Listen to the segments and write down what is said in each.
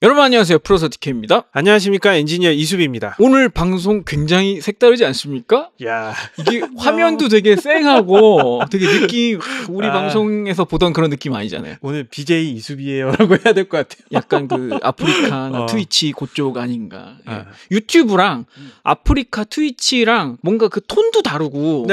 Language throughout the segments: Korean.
여러분 안녕하세요. 프로서 디케입니다. 안녕하십니까. 엔지니어 이수비입니다. 오늘 방송 굉장히 색다르지 않습니까? 야 이게 화면도 되게 쌩하고 되게 느낌 우리 아. 방송에서 보던 그런 느낌 아니잖아요. 오늘 BJ 이수비예요라고 해야 될 것 같아요. 약간 그 아프리카나 어. 트위치 그쪽 아닌가. 아. 예. 아. 유튜브랑 아프리카 트위치랑 뭔가 그 톤도 다르고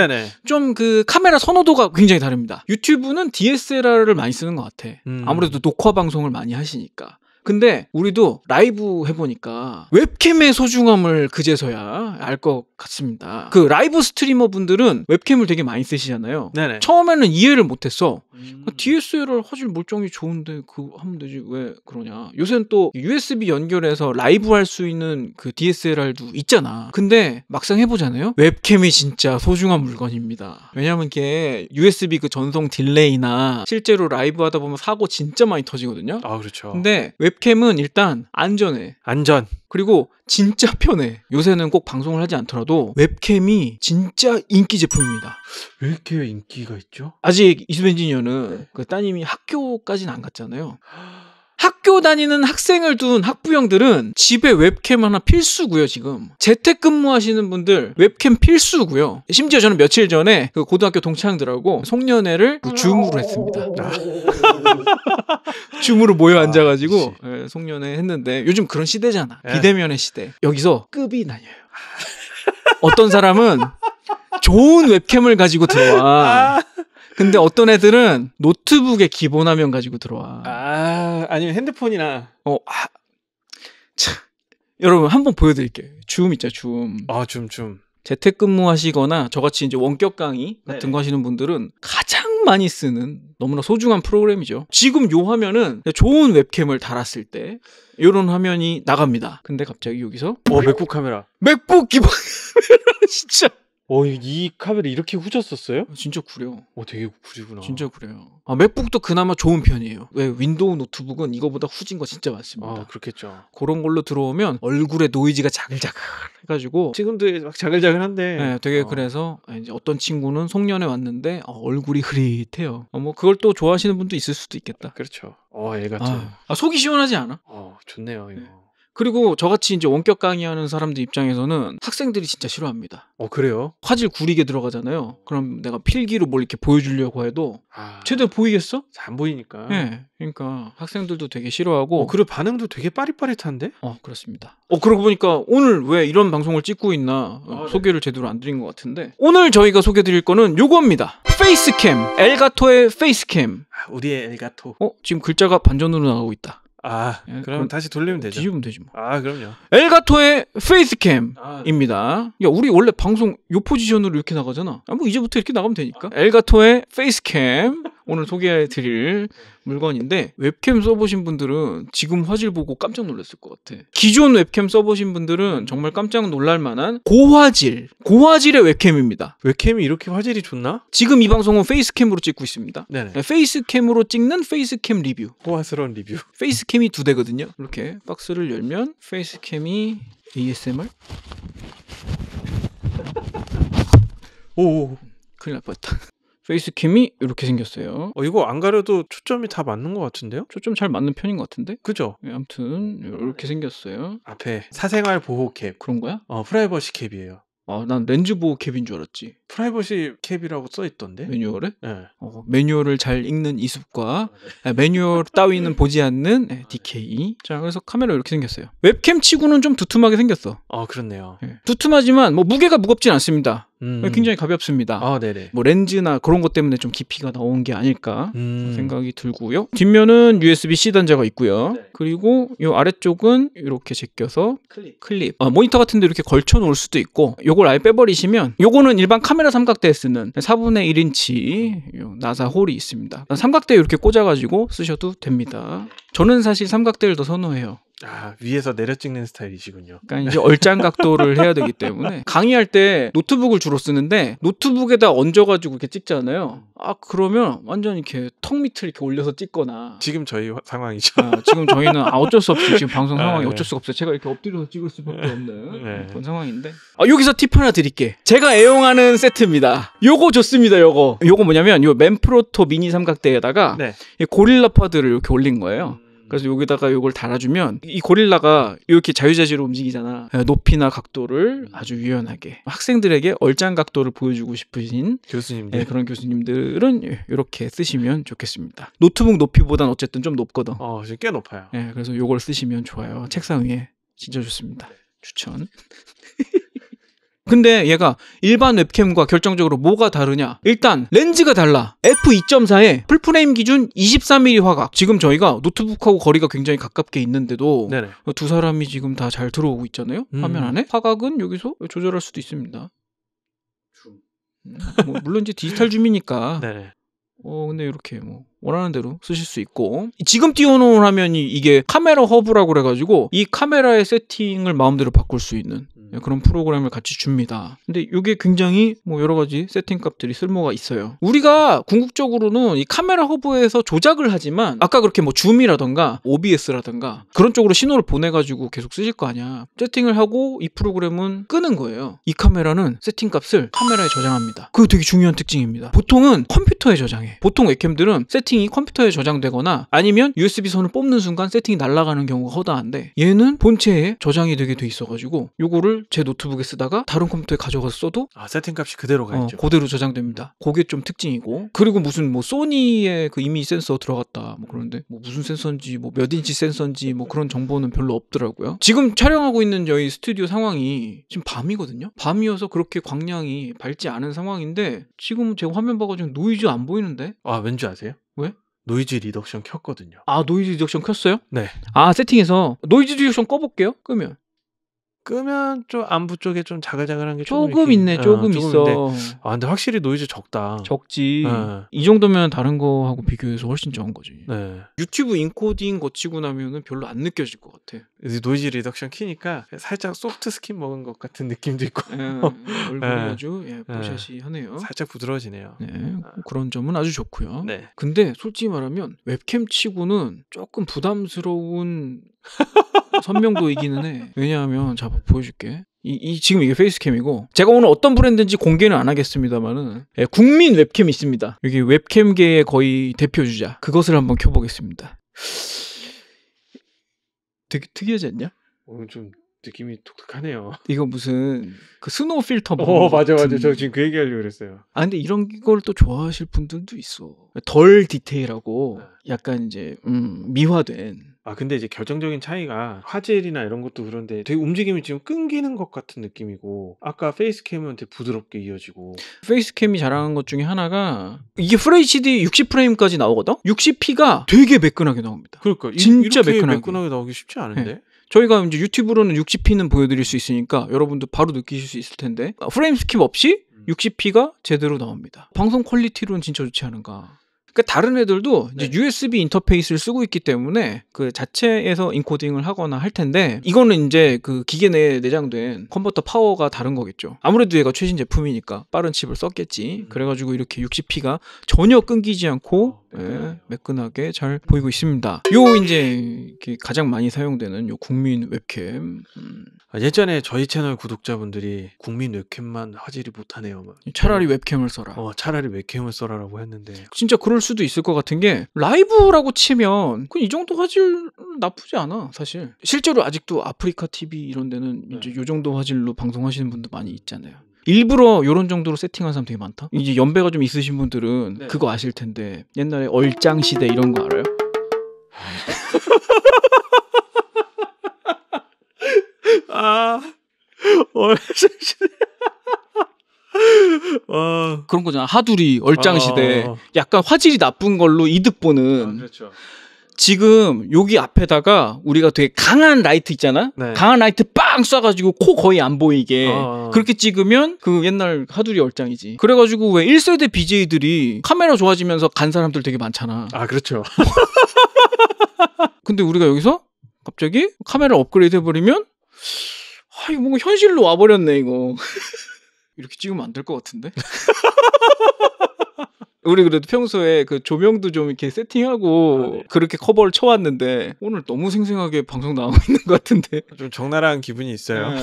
좀 그 카메라 선호도가 굉장히 다릅니다. 유튜브는 DSLR을 많이 쓰는 것 같아. 음. 아무래도 녹화 방송을 많이 하시니까. 근데 우리도 라이브 해보니까 웹캠의 소중함을 그제서야 알 것 같습니다. 그 라이브 스트리머 분들은 웹캠을 되게 많이 쓰시잖아요. 네네. 처음에는 이해를 못했어. 그 음. DSLR 화질 물정이 좋은데 그 하면 되지 왜 그러냐? 요새는 또 USB 연결해서 라이브 할 수 있는 그 DSLR도 있잖아. 근데 막상 해보잖아요. 웹캠이 진짜 소중한 물건입니다. 왜냐면 이게 USB 그 전송 딜레이나 실제로 라이브 하다 보면 사고 진짜 많이 터지거든요. 아 그렇죠. 근데 웹캠은 일단 안전해. 안전. 그리고 진짜 편해. 요새는 꼭 방송을 하지 않더라도 웹캠이 진짜 인기 제품입니다. 왜 이렇게 인기가 있죠? 아직 이수벤지니어는 네. 그 따님이 학교까지는 안 갔잖아요. 아, 학교 다니는 학생을 둔 학부형들은 집에 웹캠 하나 필수고요 지금 재택근무하시는 분들 웹캠 필수고요 심지어 저는 며칠 전에 그 고등학교 동창들하고 송년회를 뭐 줌으로 했습니다 아. 줌으로 모여 아, 앉아가지고 예, 송년회 했는데 요즘 그런 시대잖아 예. 비대면의 시대 여기서 급이 나뉘어요 아. 어떤 사람은 좋은 웹캠을 가지고 들어와 근데 어떤 애들은 노트북에 기본 화면 가지고 들어와. 아, 아니면 핸드폰이나. 어, 아. 참. 여러분, 한번 보여드릴게요. 줌 있죠, 줌. 아, 줌, 줌. 재택근무 하시거나 저같이 이제 원격 강의 같은 네네. 거 하시는 분들은 가장 많이 쓰는 너무나 소중한 프로그램이죠. 지금 요 화면은 좋은 웹캠을 달았을 때 요런 화면이 나갑니다. 근데 갑자기 여기서 어 맥북 카메라. 맥북 기본 카메라 진짜 어, 이 카메라 이렇게 후졌었어요? 어, 진짜 구려. 어, 되게 구리구나. 진짜 구려요. 아, 맥북도 그나마 좋은 편이에요. 왜 윈도우 노트북은 이거보다 후진 거 진짜 많습니다. 아, 그렇겠죠. 그런 걸로 들어오면 얼굴에 노이즈가 자글자글 해가지고 지금도 막 자글자글한데. 네, 되게 어. 그래서 아, 이제 어떤 친구는 송년회 왔는데 어, 얼굴이 흐릿해요. 어, 뭐 그걸 또 좋아하시는 분도 있을 수도 있겠다. 그렇죠. 어, 얘 같은. 아, 아 속이 시원하지 않아? 어, 좋네요, 이거. 네. 그리고 저같이 이제 원격 강의하는 사람들 입장에서는 학생들이 진짜 싫어합니다. 어 그래요? 화질 구리게 들어가잖아요. 그럼 내가 필기로 뭘 이렇게 보여주려고 해도 아... 제대로 보이겠어? 잘 안 보이니까. 네, 그러니까 학생들도 되게 싫어하고. 어, 그리고 반응도 되게 빠릿빠릿한데? 어 그렇습니다. 어 그러고 보니까 오늘 왜 이런 방송을 찍고 있나 어, 아, 네. 소개를 네. 제대로 안 드린 것 같은데 오늘 저희가 소개드릴 거는 요겁니다. 페이스캠 엘가토의 페이스캠. 아, 우리의 엘가토. 어 지금 글자가 반전으로 나오고 있다. 아, 예, 그럼, 그럼 다시 돌리면 되죠. 뒤집으면 되지 뭐. 아, 그럼요. 엘가토의 페이스캠입니다. 아, 네. 야, 우리 원래 방송 요 포지션으로 이렇게 나가잖아. 아, 뭐 이제부터 이렇게 나가면 되니까. 아. 엘가토의 페이스캠. 오늘 소개해 드릴 네. 물건인데 웹캠 써보신 분들은 지금 화질 보고 깜짝 놀랐을 것 같아. 기존 웹캠 써보신 분들은 정말 깜짝 놀랄 만한 고화질, 고화질의 웹캠입니다. 웹캠이 이렇게 화질이 좋나? 지금 이 방송은 페이스캠으로 찍고 있습니다. 네네. 네, 페이스캠으로 찍는 페이스캠 리뷰. 호화스러운 리뷰. 페이스캠이 두 대거든요. 이렇게 박스를 열면 페이스캠이 ASMR? 오 큰일 날 뻔했다. 페이스캠이 이렇게 생겼어요. 어, 이거 안 가려도 초점이 다 맞는 것 같은데요? 초점 잘 맞는 편인 것 같은데? 그죠? 예, 아무튼 이렇게 생겼어요. 앞에 사생활 보호 캡. 그런 거야? 어, 프라이버시 캡이에요. 아, 난 렌즈 보호 캡인 줄 알았지. 프라이버시 캡이라고 써 있던데. 매뉴얼에? 네. 어, 매뉴얼을 잘 읽는 이습과 아, 매뉴얼 따위는 보지 않는 네, DK. 자, 그래서 카메라 이렇게 생겼어요. 웹캠 치고는 좀 두툼하게 생겼어. 아, 그렇네요. 예. 두툼하지만 뭐 무게가 무겁진 않습니다. 음. 굉장히 가볍습니다. 아, 네네. 뭐 렌즈나 그런 것 때문에 좀 깊이가 나온 게 아닐까 음. 생각이 들고요. 뒷면은 USB-C 단자가 있고요. 네. 그리고 이 아래쪽은 이렇게 제껴서 클립. 클립. 아, 모니터 같은 데 이렇게 걸쳐 놓을 수도 있고 요걸 아예 빼버리시면 요거는 일반 카메라 삼각대에 쓰는 4분의 1인치 나사 홀이 있습니다. 삼각대에 이렇게 꽂아가지고 쓰셔도 됩니다. 저는 사실 삼각대를 더 선호해요. 아 위에서 내려 찍는 스타일이시군요. 그러니까 이제 얼짱 각도를 해야 되기 때문에 강의할 때 노트북을 주로 쓰는데 노트북에다 얹어가지고 이렇게 찍잖아요. 음. 아 그러면 완전 이렇게 턱 밑을 이렇게 올려서 찍거나 지금 저희 화, 상황이죠. 아, 지금 저희는 아 어쩔 수 없이 지금 방송 아, 상황이 아, 어쩔 수가 없어요. 제가 이렇게 엎드려서 찍을 수밖에 없는 네. 그런 상황인데 아, 여기서 팁 하나 드릴게. 제가 애용하는 세트입니다. 요거 좋습니다. 요거 요거 뭐냐면 요 맨프로토 미니 삼각대에다가 네. 고릴라 파드를 이렇게 올린 거예요. 음. 음. 그래서 여기다가 이걸 달아주면 이 고릴라가 이렇게 자유자재로 움직이잖아. 예, 높이나 각도를 음. 아주 유연하게 학생들에게 얼짱 각도를 보여주고 싶으신 교수님들 네, 그런 교수님들은 이렇게 쓰시면 좋겠습니다. 노트북 높이보단 어쨌든 좀 높거든. 어, 지금 꽤 높아요. 네, 그래서 이걸 쓰시면 좋아요. 책상 위에 진짜 좋습니다. 추천. 근데 얘가 일반 웹캠과 결정적으로 뭐가 다르냐 일단 렌즈가 달라 f2.4에 풀프레임 기준 23mm 화각 지금 저희가 노트북하고 거리가 굉장히 가깝게 있는데도 네네. 두 사람이 지금 다 잘 들어오고 있잖아요 음. 화면 안에 화각은 여기서 조절할 수도 있습니다 음, 뭐 물론 이제 디지털 줌이니까 네. 어 근데 이렇게 뭐 원하는 대로 쓰실 수 있고 지금 띄워놓은 화면이 이게 카메라 허브라고 그래가지고 이 카메라의 세팅을 마음대로 바꿀 수 있는 음. 예, 그런 프로그램을 같이 줍니다. 근데 이게 굉장히 뭐 여러 가지 세팅 값들이 쓸모가 있어요. 우리가 궁극적으로는 이 카메라 허브에서 조작을 하지만 아까 그렇게 뭐 줌이라던가 OBS라던가 그런 쪽으로 신호를 보내가지고 계속 쓰실 거 아니야. 세팅을 하고 이 프로그램은 끄는 거예요. 이 카메라는 세팅 값을 카메라에 저장합니다. 그게 되게 중요한 특징입니다. 보통은 컴퓨터에 저장해. 보통 웹캠들은 세팅 세팅이 컴퓨터에 저장되거나 아니면 USB 선을 뽑는 순간 세팅이 날아가는 경우가 허다한데 얘는 본체에 저장이 되게 돼 있어가지고 요거를 제 노트북에 쓰다가 다른 컴퓨터에 가져가서 써도 아 세팅값이 그대로 가 어, 있죠. 어, 그대로 저장됩니다. 그게 좀 특징이고 그리고 무슨 뭐 소니의 그 이미 센서 들어갔다 뭐 그런데 뭐 무슨 센서인지 뭐 몇 인치 센서인지 뭐 그런 정보는 별로 없더라고요. 지금 촬영하고 있는 저희 스튜디오 상황이 지금 밤이거든요. 밤이어서 그렇게 광량이 밝지 않은 상황인데 지금 제 화면 봐가지고 노이즈 안 보이는데? 아 왠지 아세요? 노이즈 리덕션 켰거든요. 아 노이즈 리덕션 켰어요? 네. 아 세팅에서 노이즈 리덕션 꺼볼게요. 끄면 끄면 좀 안부 쪽에 좀 자글자글한 게 조금, 조금 있네 어, 조금, 어, 조금 있어. 있는데, 아 근데 확실히 노이즈 적다. 적지. 네. 이 정도면 다른 거하고 비교해서 훨씬 적은 거지. 네. 유튜브 인코딩 거치고 나면은 별로 안 느껴질 것 같아. 이제 노이즈 리덕션 키니까 살짝 소프트 스킨 먹은 것 같은 느낌도 있고 네, 얼굴이 예. 아주 예, 보샤시 하네요. 살짝 부드러워지네요. 네, 그런 점은 아주 좋고요. 네. 근데 솔직히 말하면 웹캠 치고는 조금 부담스러운 선명도 이기는 해. 왜냐하면 자 보여줄게. 이, 이, 지금 이게 페이스캠이고 제가 오늘 어떤 브랜드인지 공개는 안 하겠습니다만은 예, 국민 웹캠이 있습니다. 여기 웹캠계의 거의 대표 주자 그것을 한번 켜보겠습니다. 되게 특이하지 않냐? 오늘 좀 느낌이 독특하네요. 이거 무슨 음. 그 스노우 필터 어 뭐 맞아 맞아 저 지금 그 얘기하려고 그랬어요. 아 근데 이런 걸 또 좋아하실 분들도 있어. 덜 디테일하고 아. 약간 이제 음, 미화된. 아 근데 이제 결정적인 차이가 화질이나 이런 것도 그런데 되게 움직임이 지금 끊기는 것 같은 느낌이고 아까 페이스캠은 되게 부드럽게 이어지고 페이스캠이 자랑한 것 중에 하나가 이게 FHD 60프레임까지 나오거든? 60p가 되게 매끈하게 나옵니다. 그러니까 진짜 매끈하게. 매끈하게 나오기 쉽지 않은데. 네. 저희가 이제 유튜브로는 60p는 보여드릴 수 있으니까 여러분도 바로 느끼실 수 있을 텐데 아, 프레임 스킵 없이 60p가 음. 제대로 나옵니다. 방송 퀄리티로는 진짜 좋지 않은가. 그러니까 다른 애들도 네. 이제 USB 인터페이스를 쓰고 있기 때문에 그 자체에서 인코딩을 하거나 할 텐데 이거는 이제 그 기계 내에 내장된 컴퓨터 파워가 다른 거겠죠. 아무래도 얘가 최신 제품이니까 빠른 칩을 썼겠지. 음. 그래가지고 이렇게 60p가 전혀 끊기지 않고 아, 예, 네. 매끈하게 잘 보이고 있습니다. 요 이제 가장 많이 사용되는 요 국민 웹캠. 음. 아, 예전에 저희 채널 구독자분들이 국민 웹캠만 하지를 못하네요. 차라리 웹캠을 써라. 어, 차라리 웹캠을 써라라고 했는데 진짜 그럴 수도 있을 것 같은 게 라이브라고 치면 그 이 정도 화질 나쁘지 않아 사실 실제로 아직도 아프리카 TV 이런 데는 네. 이제 요 정도 화질로 방송하시는 분들 많이 있잖아요 일부러 이런 정도로 세팅한 사람 되게 많다 이제 연배가 좀 있으신 분들은 네. 그거 아실 텐데 옛날에 얼짱 시대 이런 거 알아요? 아, 아. 얼짱 시대 와. 아. 그런 거잖아. 하두리, 얼짱시대. 아. 약간 화질이 나쁜 걸로 이득 보는. 아, 그렇죠. 지금 여기 앞에다가 우리가 되게 강한 라이트 있잖아. 네. 강한 라이트 빵 쏴가지고 코 거의 안 보이게 아. 아. 그렇게 찍으면 그 옛날 하두리 얼짱이지. 그래가지고 왜 1세대 BJ들이 카메라 좋아지면서 간 사람들 되게 많잖아. 아 그렇죠. 근데 우리가 여기서 갑자기 카메라 업그레이드 해버리면 아 이거 뭔가 현실로 와버렸네 이거. 이렇게 찍으면 안 될 것 같은데? 우리 그래도 평소에 그 조명도 좀 이렇게 세팅하고 아, 네. 그렇게 커버를 쳐왔는데 오늘 너무 생생하게 방송 나오고 있는 것 같은데 좀 적나라한 기분이 있어요. 네,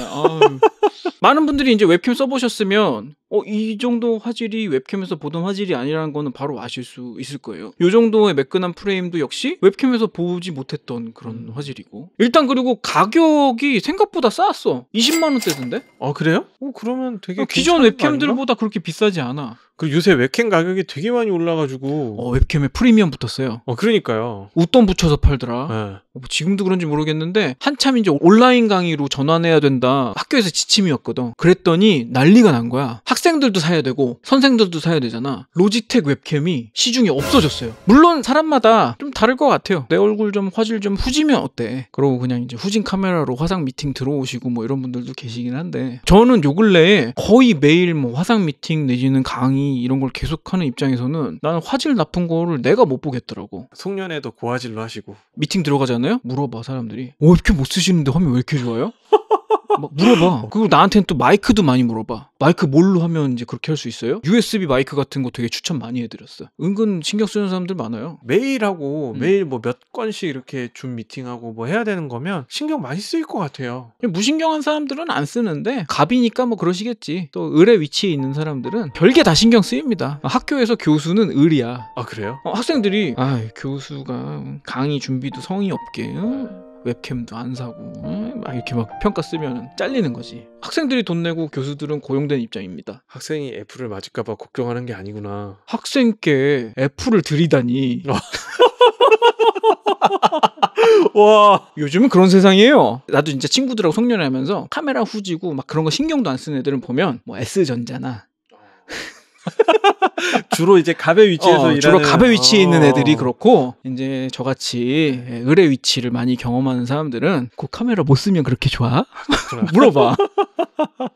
많은 분들이 이제 웹캠 써보셨으면 어, 이 정도 화질이 웹캠에서 보던 화질이 아니라는 거는 바로 아실 수 있을 거예요. 이 정도의 매끈한 프레임도 역시 웹캠에서 보지 못했던 그런 음. 화질이고. 일단 그리고 가격이 생각보다 싸았어. 20만 원대던데? 아, 그래요? 어, 그러면 되게 어, 기존 웹캠들보다 그렇게 비싸지 않아. 그리고 요새 웹캠 가격이 되게 많이 올라가지고 어, 웹캠에 프리미엄 붙었어요. 어 그러니까요. 웃돈 붙여서 팔더라. 네. 어, 뭐 지금도 그런지 모르겠는데 한참 이제 온라인 강의로 전환해야 된다. 학교에서 지침이었거든. 그랬더니 난리가 난 거야. 학생들도 사야 되고 선생들도 사야 되잖아. 로지텍 웹캠이 시중에 없어졌어요. 물론 사람마다 좀 다를 것 같아요. 내 얼굴 좀 화질 좀 후지면 어때? 그러고 그냥 이제 후진 카메라로 화상 미팅 들어오시고 뭐 이런 분들도 계시긴 한데 저는 요 근래에 거의 매일 뭐 화상 미팅 내지는 강의 연예인이 이런 걸 계속하는 입장에서는 나는 화질 나쁜 거를 내가 못 보겠더라고. 송년회도 고화질로 하시고 미팅 들어가잖아요? 물어봐 사람들이. 어 이렇게 못 쓰시는데 화면 왜 이렇게 좋아요? 물어봐. 그리고 나한테는 또 마이크도 많이 물어봐. 마이크 뭘로 하면 이제 그렇게 할 수 있어요? USB 마이크 같은 거 되게 추천 많이 해드렸어. 은근 신경 쓰는 사람들 많아요. 매일 하고 음. 매일 뭐 몇 건씩 이렇게 줌 미팅하고 뭐 해야 되는 거면 신경 많이 쓰일 것 같아요. 무신경한 사람들은 안 쓰는데 갑이니까 뭐 그러시겠지. 또 을의 위치에 있는 사람들은 별게 다 신경 쓰입니다. 학교에서 교수는 을이야. 아 그래요? 어, 학생들이 아 교수가 강의 준비도 성의 없게. 어? 웹캠도 안 사고 막 이렇게 막 평가 쓰면 잘리는 거지. 학생들이 돈 내고 교수들은 고용된 입장입니다. 학생이 애플을 맞을까봐 걱정하는 게 아니구나. 학생께 애플을 들이다니. 어. 와 요즘은 그런 세상이에요 나도 진짜 친구들하고 송년회 하면서 카메라 후지고 막 그런 거 신경도 안 쓰는 애들은 보면 뭐 S전자나 주로 이제 갑의 위치에서 어, 주로 갑의 위치에 어. 있는 애들이 그렇고 이제 저같이 을의 위치를 많이 경험하는 사람들은 그 카메라 못 쓰면 그렇게 좋아? 물어봐.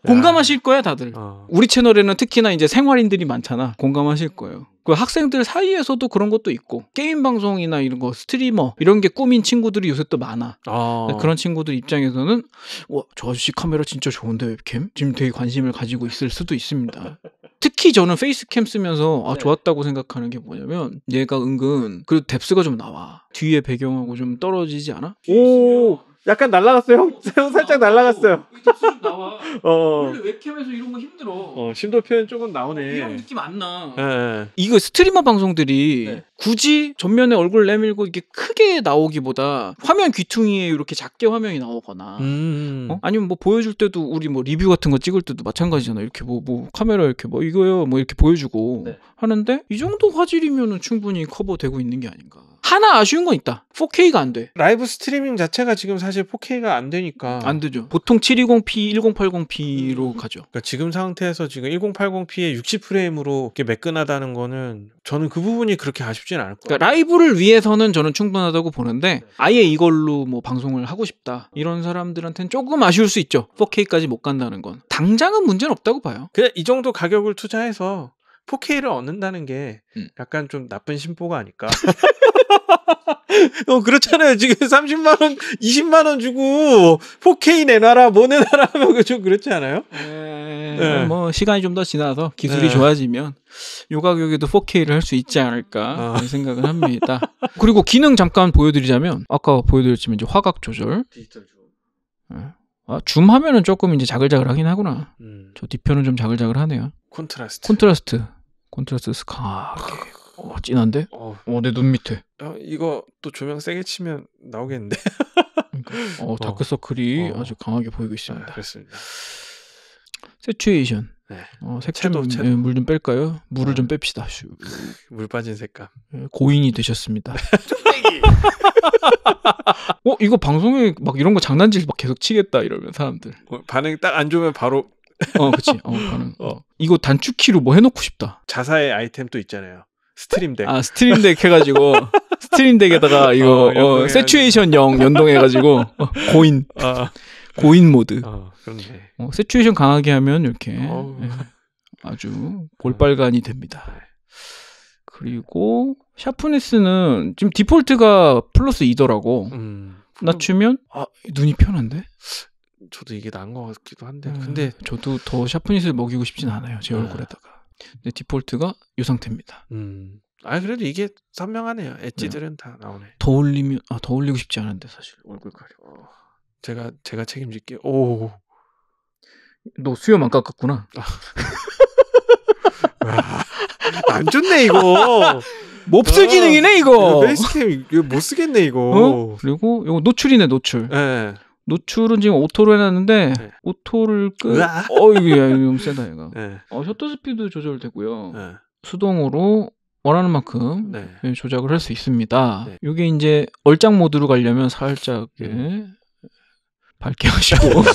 공감하실 거야 다들. 어. 우리 채널에는 특히나 이제 생활인들이 많잖아. 공감하실 거예요. 그 학생들 사이에서도 그런 것도 있고 게임 방송이나 이런 거 스트리머 이런 게 꿈인 친구들이 요새 또 많아 아. 그런 친구들 입장에서는 와저 아저씨 카메라 진짜 좋은데 웹캠 지금 되게 관심을 가지고 있을 수도 있습니다 특히 저는 페이스캠 쓰면서 아, 네. 좋았다고 생각하는 게 뭐냐면 얘가 은근 그래도 뎁스가 좀 나와. 뒤에 배경하고 좀 떨어지지 않아? 오. 약간 날라갔어요. 형, 형 살짝 날라갔어요. 어, 이 나와. 어, 어. 원래 웹캠에서 이런 거 힘들어. 어, 심도 표현 조금 나오네. 느낌 안 나. 예, 예. 이거 스트리머 방송들이 네. 굳이 전면에 얼굴 내밀고 이게 렇 크게 나오기보다 화면 귀퉁이에 이렇게 작게 화면이 나오거나 음. 어? 아니면 뭐 보여줄 때도 우리 뭐 리뷰 같은 거 찍을 때도 마찬가지잖아. 이렇게 뭐뭐 뭐 카메라 이렇게 뭐 이거요 뭐 이렇게 보여주고 네. 하는데 이 정도 화질이면은 충분히 커버되고 있는 게 아닌가. 하나 아쉬운 건 있다. 4K가 안 돼. 라이브 스트리밍 자체가 지금 사실 4K가 안 되니까 안 되죠. 보통 720p, 1080p로 음. 가죠. 그러니까 지금 상태에서 지금 1080p에 60프레임으로 이게 매끈하다는 거는 저는 그 부분이 그렇게 아쉽진 않을 거예요. 그러니까 라이브를 위해서는 저는 충분하다고 보는데 아예 이걸로 뭐 방송을 하고 싶다 이런 사람들한테는 조금 아쉬울 수 있죠. 4K까지 못 간다는 건 당장은 문제는 없다고 봐요. 그냥 이 정도 가격을 투자해서 4K를 얻는다는 게 음. 약간 좀 나쁜 심보가 아닐까. 어, 그렇잖아요. 지금 30만원, 20만원 주고 4K 내놔라, 뭐 내놔라 하면 그 좀 그렇지 않아요? 에... 네. 네. 뭐, 시간이 좀 더 지나서 기술이 네. 좋아지면 요 가격에도 4K를 할 수 있지 않을까 아. 생각을 합니다. 그리고 기능 잠깐 보여드리자면, 아까 보여드렸지만 이제 화각 조절. 디지털 조 네. 아, 줌 하면은 조금 이제 자글자글 하긴 하구나. 음. 저 뒤편은 좀 자글자글 하네요. 콘트라스트. 콘트라스트. 콘트라스트 스카게 아, 어, 진한데? 어, 어 내 눈 밑에. 야, 아, 이거 또 조명 세게 치면 나오겠는데. 그러니까. 어, 어. 다크서클이 어. 아주 강하게 보이고 있습니다. 네, 그렇습니다. 세츄에이션. 네. 어, 색채도 예, 물좀 뺄까요? 물을 아. 좀 뺍시다. 슈. 물 빠진 색감. 예, 고인이 되셨습니다. 어 이거 방송에 막 이런 거 장난질 막 계속 치겠다 이러면 사람들. 어, 반응 이딱 안 좋으면 바로 어, 그치. 어, 가능. 어. 이거 단축키로 뭐 해놓고 싶다. 자사의 아이템 또 있잖아요. 스트림덱. 아, 스트림덱 해가지고, 스트림덱에다가 이거, 어, 어세츄에이션0 연동해가지고, 어, 고인. 어. 고인 모드. 어, 그런네 어, 세츄에이션 강하게 하면 이렇게 네. 아주 볼빨간이 됩니다. 네. 그리고 샤프니스는 지금 디폴트가 플러스 2더라고. 음. 낮추면 아 눈이 편한데? 저도 이게 나은 것 같기도 한데 음, 근데 저도 더 샤프닛을 먹이고 싶진 않아요 제 네. 얼굴에다가 근데 디폴트가 이 상태입니다 음. 아 그래도 이게 선명하네요 엣지들은 네. 다 나오네 더 올리면 아더 올리고 싶지 않은데 사실 얼굴 가려 어. 제가 제가 책임질게요 오너 수염 안 깎았구나 아. 아. 안 좋네 이거 몹쓸 어, 기능이네 이거. 베이스캠 이거 못 쓰겠네 이거. 어? 그리고 이거 노출이네 노출. 네. 노출은 지금 오토로 해놨는데 네. 오토를 끄. 어이게야 이거 세다 얘가. 네. 어 셔터 스피드 조절되고요. 네. 수동으로 원하는 만큼 네. 예, 조작을 할 수 있습니다. 이게 네. 이제 얼짱 모드로 가려면 살짝 예. 음. 밝게 하시고.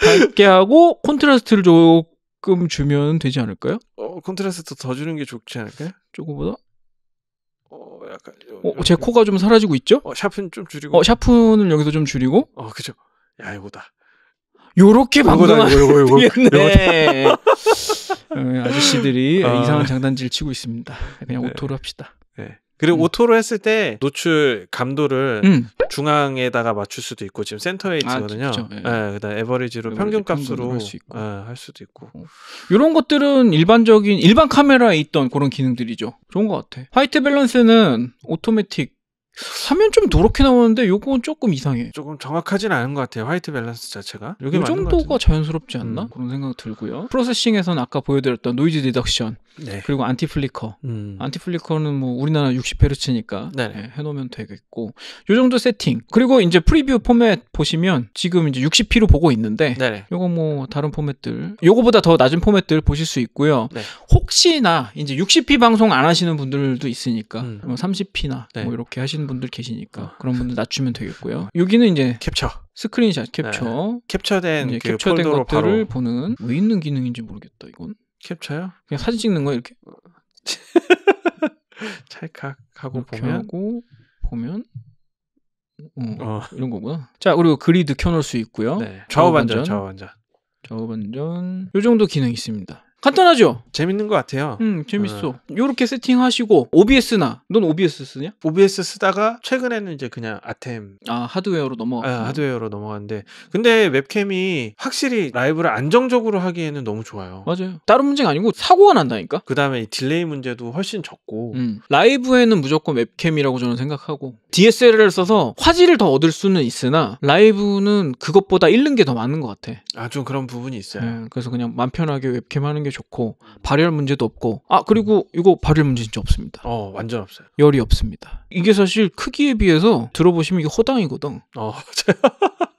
밝게 하고 콘트라스트를 조금 주면 되지 않을까요? 어, 콘트라스트 더 주는 게 좋지 않을까요? 조금보다? 약간 어, 제 음. 코가 좀 사라지고 있죠? 어, 샤픈 좀 줄이고. 어, 샤픈을 여기서 좀 줄이고. 어, 그죠. 야, 이거다. 요렇게 방송하면 되겠네. 네, 아저씨들이 아. 이상한 장단지를 치고 있습니다. 그냥 네. 오토로 합시다. 네. 그리고 음. 오토로 했을 때 노출 감도를 음. 중앙에다가 맞출 수도 있고 지금 센터 에있거든요 아, 예. 예, 그다음 에버리지로 평균값으로 할, 수 있고. 예, 할 수도 있고. 이런 것들은 일반적인 일반 카메라에 있던 그런 기능들이죠. 좋은 것 같아. 화이트 밸런스는 오토매틱 화면 좀 도렇게 나오는데 요건 조금 이상해. 조금 정확하진 않은 것 같아요. 화이트 밸런스 자체가. 이 정도가 자연스럽지 않나? 음. 그런 생각 들고요. 프로세싱에서는 아까 보여드렸던 노이즈 디덕션. 네. 그리고 안티플리커. 음. 안티플리커는 뭐 우리나라 60Hz니까 네, 예, 해놓으면 되겠고 요 정도 세팅. 그리고 이제 프리뷰 포맷 보시면 지금 이제 60p로 보고 있는데 네 요거 뭐 다른 포맷들 요거보다 더 낮은 포맷들 보실 수 있고요. 네. 혹시나 이제 60p 방송 안 하시는 분들도 있으니까 음. 30p나 뭐, 뭐 이렇게 하시는 분들 계시니까 어. 그런 분들 낮추면 되겠고요. 여기는 이제 캡처. 스크린샷 캡처. 네. 캡처된 그 캡처된 것들을 바로... 보는 왜 뭐 있는 기능인지 모르겠다 이건. 캡처요? 그냥 사진 찍는 거 이렇게 찰칵 하고 보면 하고 보면 음, 어. 이런 거구나. 자 그리고 그리드 켜놓을 수 있고요. 네. 좌우 반전, 좌우 반전. 좌우 반전. 이 정도 기능 있습니다. 간단하죠? 재밌는 것 같아요. 음, 재밌어. 이렇게 네. 세팅하시고 OBS나 넌 OBS 쓰냐? OBS 쓰다가 최근에는 이제 그냥 아템 아, 하드웨어로 넘어가. 아, 네, 하드웨어로 넘어갔는데 근데 웹캠이 확실히 라이브를 안정적으로 하기에는 너무 좋아요. 맞아요. 다른 문제가 아니고 사고가 난다니까. 그다음에 딜레이 문제도 훨씬 적고 음. 라이브에는 무조건 웹캠이라고 저는 생각하고 DSLR을 써서 화질을 더 얻을 수는 있으나 라이브는 그것보다 잃는 게 더 많은 것 같아. 아, 좀 그런 부분이 있어요. 네, 그래서 그냥 맘 편하게 웹캠 하는 게게 좋고 발열 문제도 없고 아 그리고 이거 발열 문제 진짜 없습니다. 어 완전 없어요. 열이 없습니다. 이게 사실 크기에 비해서 들어보시면 이게 호당이거든. 어.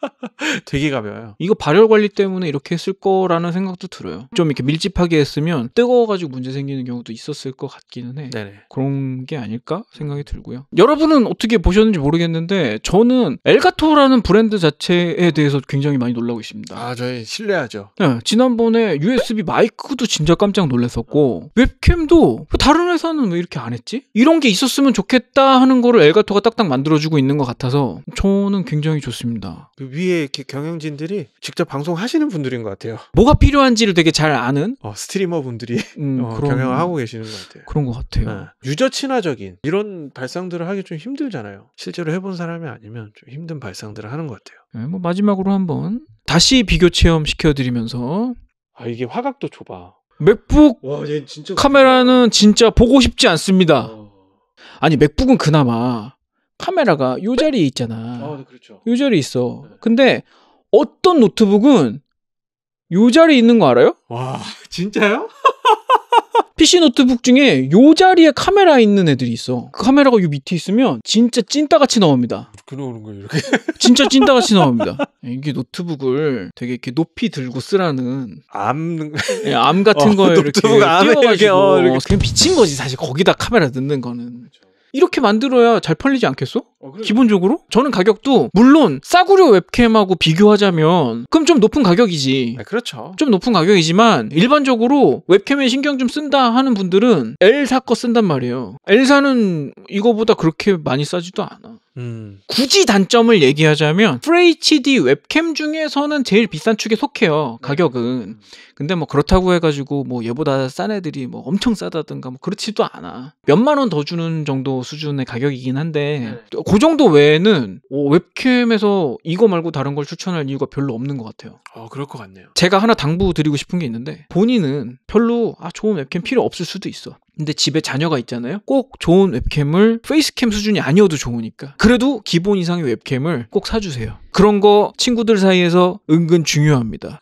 되게 가벼워요. 이거 발열 관리 때문에 이렇게 했을 거라는 생각도 들어요. 좀 이렇게 밀집하게 했으면 뜨거워가지고 문제 생기는 경우도 있었을 것 같기는 해. 네네. 그런 게 아닐까 생각이 들고요. 여러분은 어떻게 보셨는지 모르겠는데 저는 엘가토라는 브랜드 자체에 대해서 굉장히 많이 놀라고 있습니다. 아, 저희 신뢰하죠. 네, 지난번에 USB 마이크도 진짜 깜짝 놀랐었고 웹캠도 뭐 다른 회사는 왜 이렇게 안 했지? 이런 게 있었으면 좋겠다 하는 거를 엘가토가 딱딱 만들어주고 있는 것 같아서 저는 굉장히 좋습니다. 그 위에 이렇게 경영진들이 직접 방송하시는 분들인 것 같아요. 뭐가 필요한지를 되게 잘 아는 어, 스트리머 분들이 음, 어, 그런, 경영하고 을 계시는 것 같아요. 그런 것 같아요. 네. 유저 친화적인 이런 발상들을 하기 좀 힘들잖아요. 실제로 해본 사람이 아니면 좀 힘든 발상들을 하는 것 같아요. 네, 뭐 마지막으로 한번 다시 비교 체험 시켜드리면서 아 이게 화각도 좁아. 맥북 와, 진짜 카메라는 진짜 보고 싶지 않습니다. 어... 아니 맥북은 그나마 카메라가 요 자리에 네. 있잖아. 아, 네, 그렇죠. 요 자리에 있어. 네. 근데 어떤 노트북은 요 자리에 있는 거 알아요? 와, 진짜요? PC 노트북 중에 요 자리에 카메라 있는 애들이 있어. 그 카메라가 요 밑에 있으면 진짜 찐따같이 나옵니다. 이렇는 거예요, 이렇게? 진짜 찐따같이 나옵니다. 이게 노트북을 되게 이렇게 높이 들고 쓰라는 암, 네, 암 같은 어, 거에 이렇게 어, 띄워가지고 이렇게... 어, 이렇게. 그냥 비친 거지 사실 거기다 카메라 넣는 거는. 그렇죠. 이렇게 만들어야 잘 팔리지 않겠어? 어, 그래. 기본적으로 저는 가격도 물론 싸구려 웹캠하고 비교하자면 그럼 좀 높은 가격이지 아, 그렇죠 좀 높은 가격이지만 일반적으로 웹캠에 신경 좀 쓴다 하는 분들은 L사 거 쓴단 말이에요 L사는 이거보다 그렇게 많이 싸지도 않아 음. 굳이 단점을 얘기하자면 FHD 웹캠 중에서는 제일 비싼 축에 속해요 네. 가격은 음. 근데 뭐 그렇다고 해가지고 뭐 얘보다 싼 애들이 뭐 엄청 싸다든가 뭐 그렇지도 않아 몇만 원 더 주는 정도 수준의 가격이긴 한데 네. 그 정도 외에는 어, 웹캠에서 이거 말고 다른 걸 추천할 이유가 별로 없는 것 같아요. 어, 그럴 것 같네요. 제가 하나 당부드리고 싶은 게 있는데 본인은 별로 아, 좋은 웹캠 필요 없을 수도 있어. 근데 집에 자녀가 있잖아요. 꼭 좋은 웹캠을 페이스캠 수준이 아니어도 좋으니까. 그래도 기본 이상의 웹캠을 꼭 사주세요. 그런 거 친구들 사이에서 은근 중요합니다.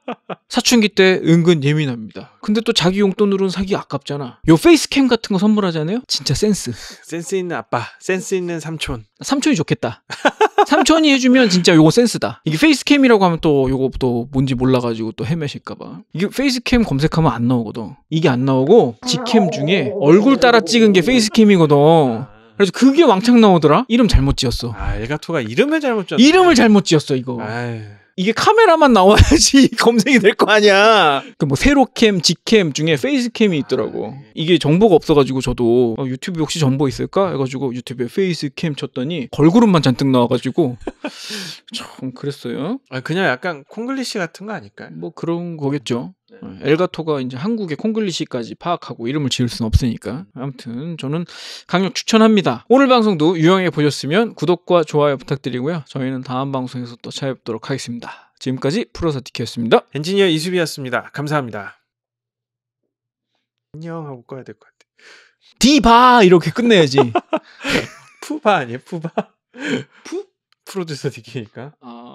사춘기 때 은근 예민합니다. 근데 또 자기 용돈으로는 사기 아깝잖아. 요 페이스캠 같은 거 선물하잖아요? 진짜 센스. 센스 있는 아빠, 센스 있는 삼촌. 삼촌이 좋겠다. 삼촌이 해주면 진짜 요거 센스다. 이게 페이스캠이라고 하면 또 요거 또 뭔지 몰라가지고 또 헤매실까봐. 이게 페이스캠 검색하면 안 나오거든. 이게 안 나오고 직캠 중에 얼굴 따라 찍은 게 페이스캠이거든. 그래서 그게 왕창 나오더라. 이름 잘못 지었어. 아 엘가토가 이름을 잘못 지었어. 이름을 잘못 지었어 이거. 아유. 이게 카메라만 나와야지 검색이 될 거 아니야. 그뭐 세로캠, 직캠 중에 페이스캠이 있더라고. 이게 정보가 없어가지고 저도 어, 유튜브 혹시 정보 있을까 해가지고 유튜브에 페이스캠 쳤더니 걸그룹만 잔뜩 나와가지고 참 그랬어요. 아 그냥 약간 콩글리시 같은 거 아닐까요? 뭐 그런 거겠죠. 네. 어, 엘가토가 이제 한국의 콩글리시까지 파악하고 이름을 지을 수는 없으니까 아무튼 저는 강력 추천합니다. 오늘 방송도 유용해 보셨으면 구독과 좋아요 부탁드리고요. 저희는 다음 방송에서 또 찾아뵙도록 하겠습니다. 지금까지 프로사티키였습니다. 엔지니어 이수비였습니다. 감사합니다. 안녕 하고 꺼야 될 것 같아. 디바 이렇게 끝내야지. 푸바 아니에요? 푸바? 푸? 프로듀서 디키니까. 아...